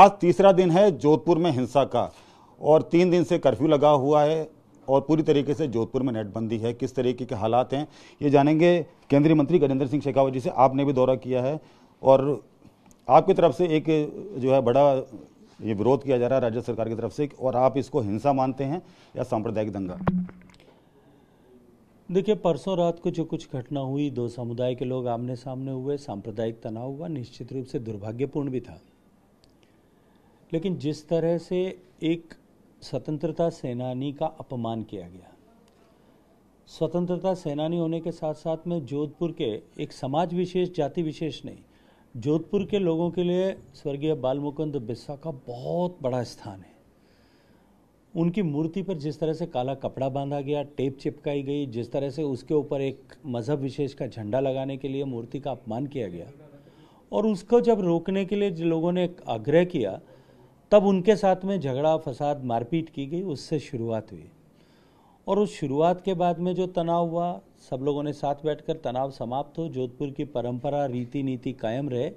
आज तीसरा दिन है जोधपुर में हिंसा का और तीन दिन से कर्फ्यू लगा हुआ है और पूरी तरीके से जोधपुर में नेटबंदी है किस तरीके के हालात हैं ये जानेंगे केंद्रीय मंत्री गजेंद्र सिंह शेखावत जी से आपने भी दौरा किया है और आपकी तरफ से एक जो है बड़ा ये विरोध किया जा रहा है राज्य सरकार की तरफ से और आप इसको हिंसा मानते हैं या सांप्रदायिक दंगा देखिए परसों रात को जो कुछ घटना हुई दो समुदाय के लोग आमने सामने हुए सांप्रदायिक तनाव हुआ निश्चित रूप से दुर्भाग्यपूर्ण भी था लेकिन जिस तरह से एक स्वतंत्रता सेनानी का अपमान किया गया स्वतंत्रता सेनानी होने के साथ साथ में जोधपुर के एक समाज विशेष जाति विशेष नहीं जोधपुर के लोगों के लिए स्वर्गीय बाल मुकुंद बिस्सा का बहुत बड़ा स्थान है उनकी मूर्ति पर जिस तरह से काला कपड़ा बांधा गया टेप चिपकाई गई जिस तरह से उसके ऊपर एक मज़हब विशेष का झंडा लगाने के लिए मूर्ति का अपमान किया गया और उसको जब रोकने के लिए लोगों ने आग्रह किया तब उनके साथ में झगड़ा फसाद मारपीट की गई उससे शुरुआत हुई और उस शुरुआत के बाद में जो तनाव हुआ सब लोगों ने साथ बैठकर तनाव समाप्त हो जोधपुर की परंपरा रीति नीति कायम रहे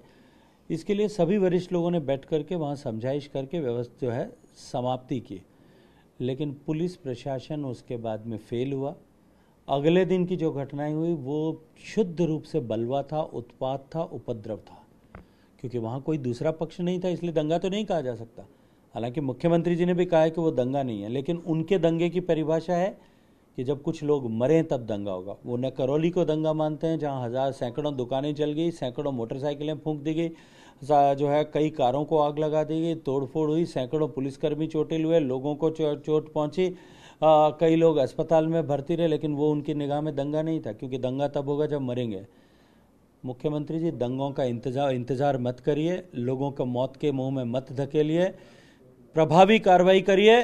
इसके लिए सभी वरिष्ठ लोगों ने बैठ करके वहाँ समझाइश करके व्यवस्था जो है समाप्ति की लेकिन पुलिस प्रशासन उसके बाद में फेल हुआ अगले दिन की जो घटनाएं हुई वो शुद्ध रूप से बलवा था उत्पात था उपद्रव था क्योंकि वहाँ कोई दूसरा पक्ष नहीं था इसलिए दंगा तो नहीं कहा जा सकता हालांकि मुख्यमंत्री जी ने भी कहा है कि वो दंगा नहीं है लेकिन उनके दंगे की परिभाषा है कि जब कुछ लोग मरे तब दंगा होगा वो न करौली को दंगा मानते हैं जहाँ हज़ार सैकड़ों दुकानें चल गई सैकड़ों मोटरसाइकिलें फूंक दी गई जो है कई कारों को आग लगा दी गई तोड़फोड़ हुई सैकड़ों पुलिसकर्मी चोटिल हुए लोगों को चोट पहुंची कई लोग अस्पताल में भर्ती रहे लेकिन वो उनकी निगाह में दंगा नहीं था क्योंकि दंगा तब होगा जब मरेंगे मुख्यमंत्री जी दंगों का इंतजार इंतजार मत करिए लोगों को मौत के मुंह में मत धकेलिए प्रभावी कार्रवाई करिए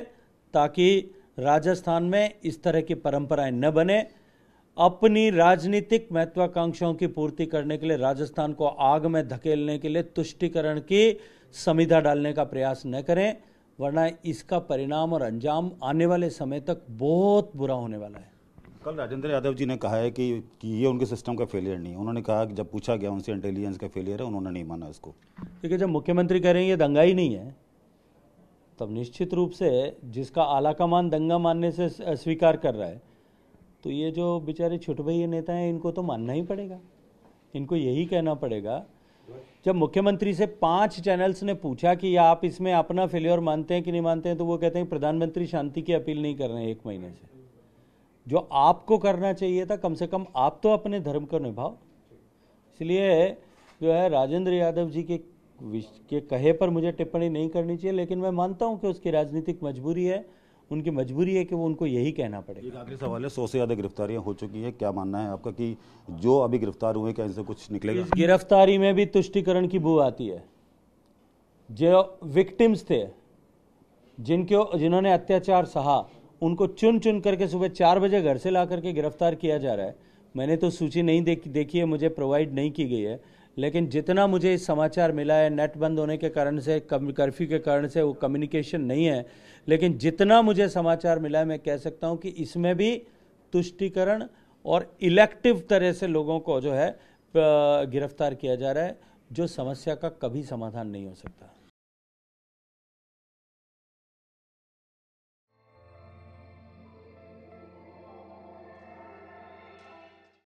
ताकि राजस्थान में इस तरह की परंपराएं न बने अपनी राजनीतिक महत्वाकांक्षाओं की पूर्ति करने के लिए राजस्थान को आग में धकेलने के लिए तुष्टिकरण की संविधा डालने का प्रयास न करें वरना इसका परिणाम और अंजाम आने वाले समय तक बहुत बुरा होने वाला है कल राजेंद्र यादव जी ने कहा है कि, कि ये उनके सिस्टम का फेलियर नहीं है उन्होंने कहा कि जब पूछा गया उनसे इंटेलिजेंस का फेलियर है उन्होंने नहीं माना इसको देखिए जब मुख्यमंत्री कह रहे हैं ये दंगा ही नहीं है तब निश्चित रूप से जिसका आला कमान दंगा मानने से स्वीकार कर रहा है तो ये जो बेचारे भैया नेता हैं इनको तो मानना ही पड़ेगा इनको यही कहना पड़ेगा जब मुख्यमंत्री से पांच चैनल्स ने पूछा कि आप इसमें अपना फेलियर मानते हैं कि नहीं मानते हैं तो वो कहते हैं प्रधानमंत्री शांति की अपील नहीं कर रहे हैं एक महीने से जो आपको करना चाहिए था कम से कम आप तो अपने धर्म को निभाओ इसलिए जो है राजेंद्र यादव जी के के कहे पर मुझे टिप्पणी नहीं करनी चाहिए लेकिन मैं मानता हूं कि उसकी राजनीतिक मजबूरी है उनकी मजबूरी है कि वो उनको यही कहना पड़ेगा एक आखिरी सवाल है सौ से ज़्यादा गिरफ्तारियां हो चुकी है क्या मानना है आपका कि जो अभी गिरफ्तार हुए क्या इनसे कुछ निकलेगा गिरफ्तारी में भी तुष्टिकरण की बू आती है जो विक्टिम्स थे जिनके जिन्होंने अत्याचार सहा उनको चुन चुन करके सुबह चार बजे घर से ला करके गिरफ्तार किया जा रहा है मैंने तो सूची नहीं देख देखी है मुझे प्रोवाइड नहीं की गई है लेकिन जितना मुझे समाचार मिला है नेट बंद होने के कारण से कर्फ्यू के कारण से वो कम्युनिकेशन नहीं है लेकिन जितना मुझे समाचार मिला है मैं कह सकता हूँ कि इसमें भी तुष्टिकरण और इलेक्टिव तरह से लोगों को जो है गिरफ्तार किया जा रहा है जो समस्या का कभी समाधान नहीं हो सकता